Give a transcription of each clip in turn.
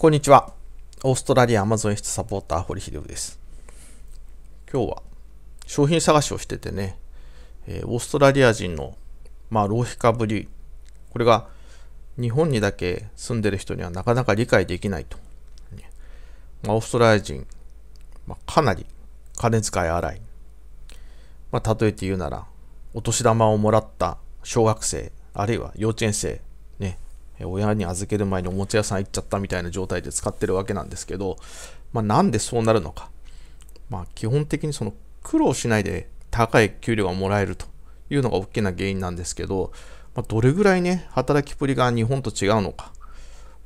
こんにちは。オーストラリアアマゾン室サポーター、堀秀夫です。今日は商品探しをしててね、えー、オーストラリア人の、まあ、浪費家ぶり、これが日本にだけ住んでる人にはなかなか理解できないと。まあ、オーストラリア人、まあ、かなり金遣い荒い。まあ、例えて言うなら、お年玉をもらった小学生、あるいは幼稚園生親に預ける前におもちゃ屋さん行っちゃったみたいな状態で使ってるわけなんですけど、まあ、なんでそうなるのか、まあ、基本的にその苦労しないで高い給料がもらえるというのが大きな原因なんですけど、まあ、どれぐらいね働きっぷりが日本と違うのか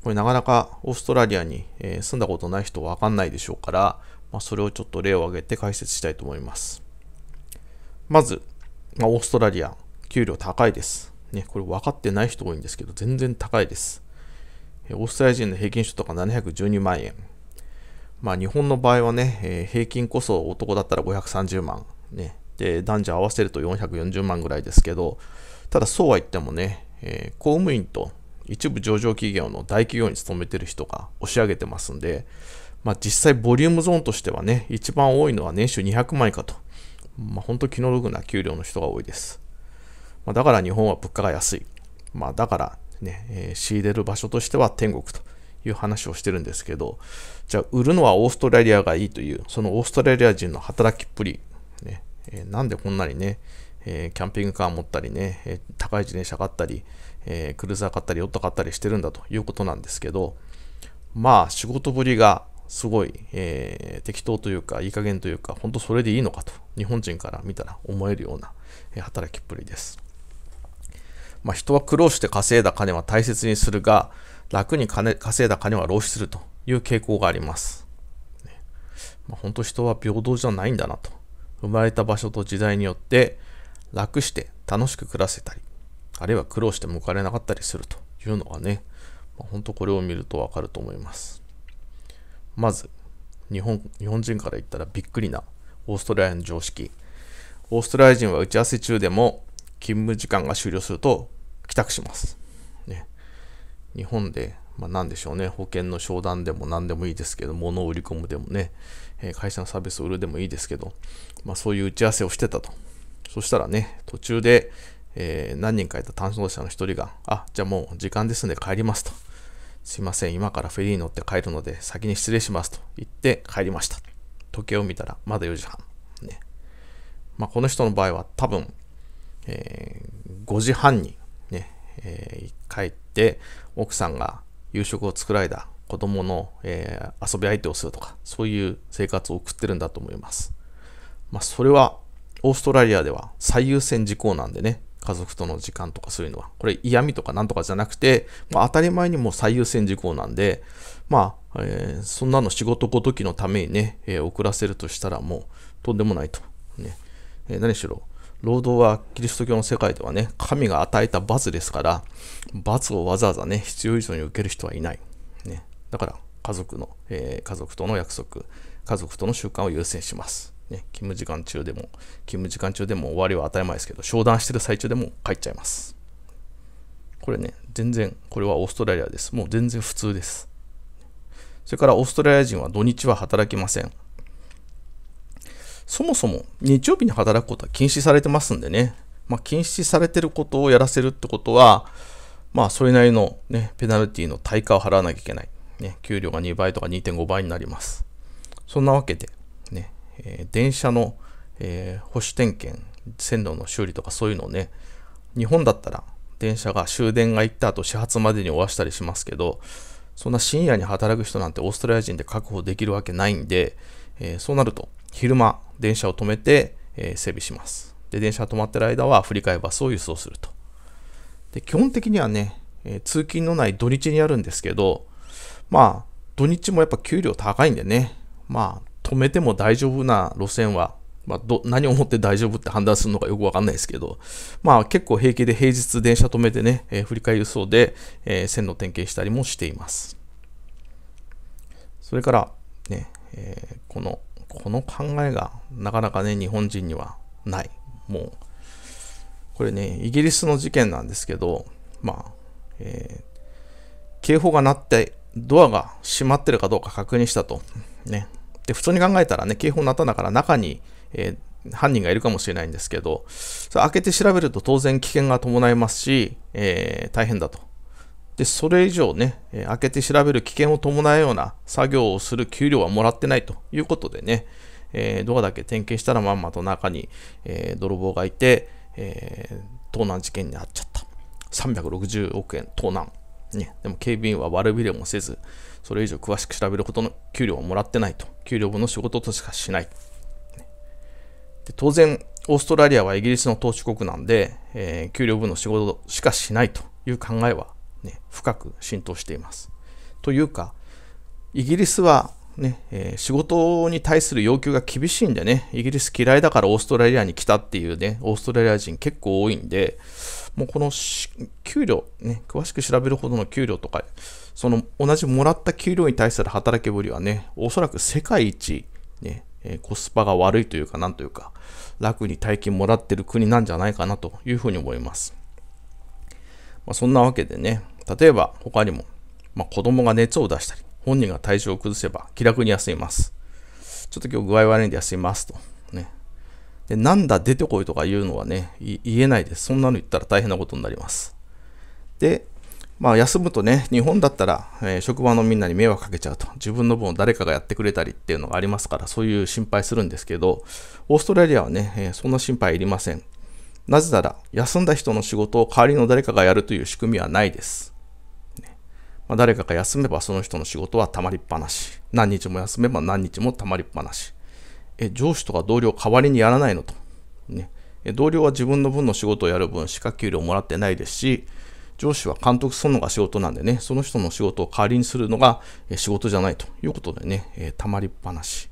これなかなかオーストラリアに住んだことない人は分かんないでしょうから、まあ、それをちょっと例を挙げて解説したいと思いますまず、まあ、オーストラリア給料高いですね、これ分かってない人多いんですけど、全然高いです。オーストラリア人の平均所得が712万円。まあ、日本の場合はね、えー、平均こそ男だったら530万、ね。で、男女合わせると440万ぐらいですけど、ただそうは言ってもね、えー、公務員と一部上場企業の大企業に勤めてる人が押し上げてますんで、まあ、実際ボリュームゾーンとしてはね、一番多いのは年収200万以下と、まあ、本当気の毒な給料の人が多いです。まあ、だから日本は物価が安い。まあ、だからね、えー、仕入れる場所としては天国という話をしてるんですけど、じゃあ売るのはオーストラリアがいいという、そのオーストラリア人の働きっぷり、ねえー、なんでこんなにね、えー、キャンピングカー持ったりね、え高い自転車買ったり、えクルーザー買ったり、ヨット買ったりしてるんだということなんですけど、まあ仕事ぶりがすごい、えー、適当というか、いい加減というか、本当それでいいのかと、日本人から見たら思えるような、え働きっぷりです。まあ、人は苦労して稼いだ金は大切にするが、楽に金稼いだ金は浪費するという傾向があります。ね、まあ、本当人は平等じゃないんだなと。生まれた場所と時代によって楽して楽しく暮らせたり、あるいは苦労して報われなかったりするというのがね、まあ、本当これを見るとわかると思います。まず、日本日本人から言ったらびっくりなオーストラリアの常識。オーストラリア人は打ち合わせ中でも勤務時間が終了すると帰宅します。ね、日本で、まあ、何でしょうね、保険の商談でも何でもいいですけど、物を売り込むでもね、え会社のサービスを売るでもいいですけど、まあ、そういう打ち合わせをしてたと。そしたらね、途中で、えー、何人かいた担当者の1人が、あ、じゃあもう時間ですんで帰りますと。すいません、今からフェリーに乗って帰るので先に失礼しますと言って帰りました。時計を見たらまだ4時半。ね。まあ、この人の場合は多分、えー、5時半にね、えー、帰って奥さんが夕食を作られた子供の、えー、遊び相手をするとか、そういう生活を送ってるんだと思います。まあ、それはオーストラリアでは最優先事項なんでね、家族との時間とかそういうのは、これ嫌味とかなんとかじゃなくて、まあ、当たり前にもう最優先事項なんで、まあ、えー、そんなの仕事ごときのためにね、えー、遅らせるとしたらもうとんでもないと。ねえー、何しろ、労働はキリスト教の世界ではね、神が与えた罰ですから、罰をわざわざね、必要以上に受ける人はいない。ね、だから、家族の、えー、家族との約束、家族との習慣を優先します。ね、勤務時間中でも、勤務時間中でも終わりは当たり前ですけど、商談してる最中でも帰っちゃいます。これね、全然、これはオーストラリアです。もう全然普通です。それからオーストラリア人は土日は働きません。そもそも日曜日に働くことは禁止されてますんでね、まあ、禁止されてることをやらせるってことは、まあ、それなりの、ね、ペナルティの対価を払わなきゃいけない。ね、給料が2倍とか2.5倍になります。そんなわけで、ね、えー、電車の、えー、保守点検、線路の修理とかそういうのをね、日本だったら電車が終電が行った後始発までに終わしたりしますけど、そんな深夜に働く人なんてオーストラリア人で確保できるわけないんで、えー、そうなると昼間、電車を止めて、えー、整備します。で、電車が止まってる間は振り替えバスを輸送すると。で、基本的にはね、えー、通勤のない土日にやるんですけど、まあ、土日もやっぱ給料高いんでね、まあ、止めても大丈夫な路線は、まあ、ど何をもって大丈夫って判断するのかよくわかんないですけど、まあ結構平気で平日電車止めてね、えー、振り替え輸送で、えー、線路点検したりもしています。それから、ね、えー、このこの考えがなかなかね、日本人にはない。もう、これね、イギリスの事件なんですけど、まあ、えー、警報が鳴って、ドアが閉まってるかどうか確認したと。ね。で、普通に考えたらね、警報鳴ったんだから中に、えー、犯人がいるかもしれないんですけど、それ開けて調べると当然危険が伴いますし、えー、大変だと。で、それ以上ね、え開けて調べる危険を伴うような作業をする給料はもらってないということでね、えー、ドアだけ点検したらまんまと中に、えー、泥棒がいて、え盗難事件に遭っちゃった。360億円盗難。ね、でも警備員は悪びれもせず、それ以上詳しく調べることの給料をもらってないと。給料分の仕事としかしない。で当然、オーストラリアはイギリスの投資国なんで、えー、給料分の仕事しかしないという考えはね、深く浸透しています。というか、イギリスはね、えー、仕事に対する要求が厳しいんでね、イギリス嫌いだからオーストラリアに来たっていうね、オーストラリア人結構多いんで、もうこの給料、ね、詳しく調べるほどの給料とか、その同じもらった給料に対する働きぶりはね、おそらく世界一、ね、えー、コスパが悪いというか、なんというか、楽に大金もらってる国なんじゃないかなというふうに思います。まあ、そんなわけでね、例えば他にも、まあ、子供が熱を出したり、本人が体調を崩せば気楽に休みます。ちょっと今日具合悪いんで休みますと。ね。で、なんだ出てこいとか言うのはね、言えないです。そんなの言ったら大変なことになります。で、まあ休むとね、日本だったら、えー、職場のみんなに迷惑かけちゃうと。自分の分を誰かがやってくれたりっていうのがありますから、そういう心配するんですけど、オーストラリアはね、えー、そんな心配いりません。なぜなら、休んだ人の仕事を代わりの誰かがやるという仕組みはないです。ねまあ、誰かが休めばその人の仕事は溜まりっぱなし。何日も休めば何日も溜まりっぱなし。え上司とか同僚代わりにやらないのと。ね、同僚は自分の分の仕事をやる分しか給料もらってないですし、上司は監督するのが仕事なんでね、その人の仕事を代わりにするのが仕事じゃないということでね、えー、たまりっぱなし。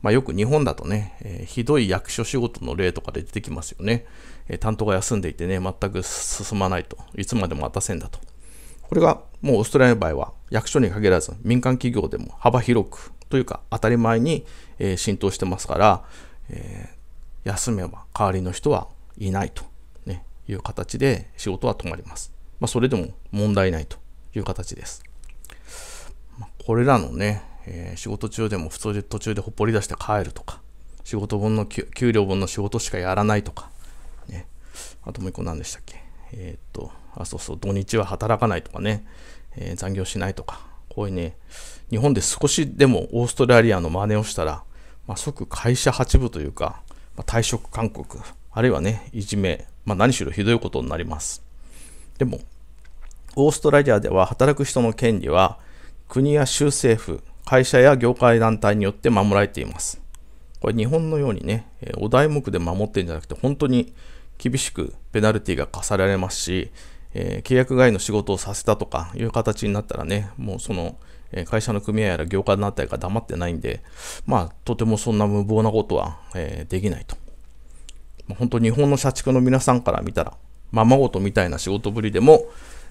まあ、よく日本だとね、えー、ひどい役所仕事の例とかで出てきますよね。え担当が休んでいてね、全く進まないと。いつまでも待たせんだと。これがもうオーストラリアの場合は役所に限らず民間企業でも幅広くというか当たり前に、え浸透してますから、えー、休めば代わりの人はいないと、ね、いう形で仕事は止まります。まあ、それでも問題ないという形です。これらのね、えー、仕事中でも普通で途中でほっぽり出して帰るとか、仕事分の給料分の仕事しかやらないとか、あともう一個何でしたっけえー、っと、あ、そうそう、土日は働かないとかね、えー、残業しないとか、こういうね、日本で少しでもオーストラリアの真似をしたら、まあ、即会社8部というか、まあ、退職勧告、あるいはね、いじめ、まあ、何しろひどいことになります。でも、オーストラリアでは働く人の権利は、国や州政府、会社や業界団体によって守られています。これ日本のようにね、お題目で守ってるんじゃなくて、本当に厳しくペナルティが課されますし、えー、契約外の仕事をさせたとかいう形になったらね、もうその、え会社の組合やら業界団体が黙ってないんで、まあ、とてもそんな無謀なことは、えー、できないと。ま本当、日本の社畜の皆さんから見たら、まあ、孫とみたいな仕事ぶりでも、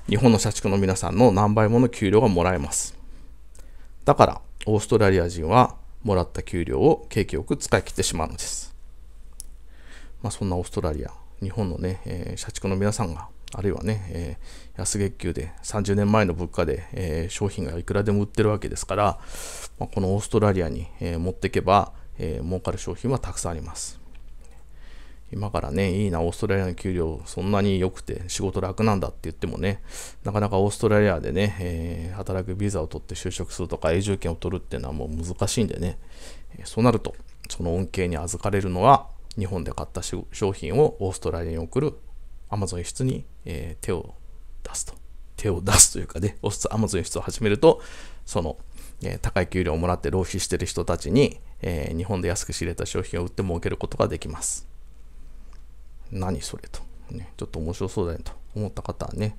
日本の社畜の皆さんの何倍もの給料がもらえます。だから、オーストラリア人は、もらった給料を景気よく使い切ってしまうのです。まあ、そんなオーストラリア。日本のね、えー、社畜の皆さんが、あるいはね、えー、安月給で30年前の物価で、えー、商品がいくらでも売ってるわけですから、まあ、このオーストラリアに、えー、持っていけば、えー、儲かる商品はたくさんあります。今からね、いいな、オーストラリアの給料そんなに良くて仕事楽なんだって言ってもね、なかなかオーストラリアでね、えー、働くビザを取って就職するとか永住権を取るっていうのはもう難しいんでね、そうなると、その恩恵に預かれるのは日本で買った商品をオーストラリアに送る Amazon 輸出に、えー、手を出すと。手を出すというかね、オス Amazon 輸出を始めると、その、えー、高い給料をもらって浪費してる人たちに、えー、日本で安く仕入れた商品を売って儲けることができます。何それと、ね、ちょっと面白そうだねと思った方はね、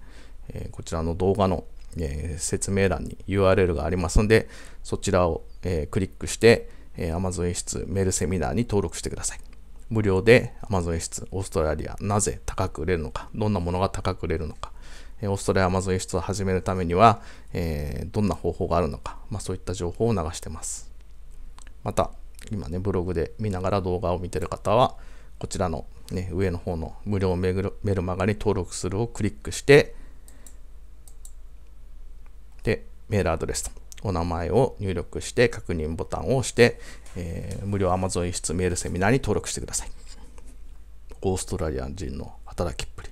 えこちらの動画の、え説明欄に URL がありますので、そちらを、えクリックして、え Amazon 輸出メールセミナーに登録してください。無料で Amazon 輸出、オーストラリア、なぜ高く売れるのか、どんなものが高く売れるのか、オーストラリア、Amazon 輸出を始めるためには、えー、どんな方法があるのか、まあ、そういった情報を流してます。また、今ね、ブログで見ながら動画を見てる方は、こちらの、ね、上の方の無料メルマガに登録するをクリックして、で、メールアドレスとお名前を入力して確認ボタンを押して、えー、無料 Amazon 輸出メールセミナーに登録してください。オーストラリア人の働きっぷり。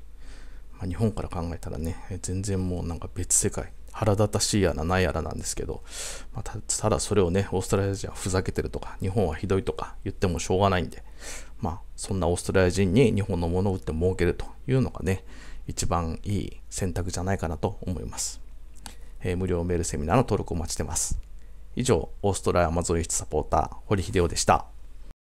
まあ、日本から考えたらね、全然もうなんか別世界、腹立たしいやらないやらなんですけど、まあ、たただそれをね、オーストラリア人はふざけてるとか、日本はひどいとか言ってもしょうがないんで、まあ、そんなオーストラリア人に日本のものを売って儲けるというのがね、一番いい選択じゃないかなと思います。えー、無料メールセミナーの登録をお待ちしてます。以上、オーストラリアアマゾン輸出サポーター、堀秀夫でした。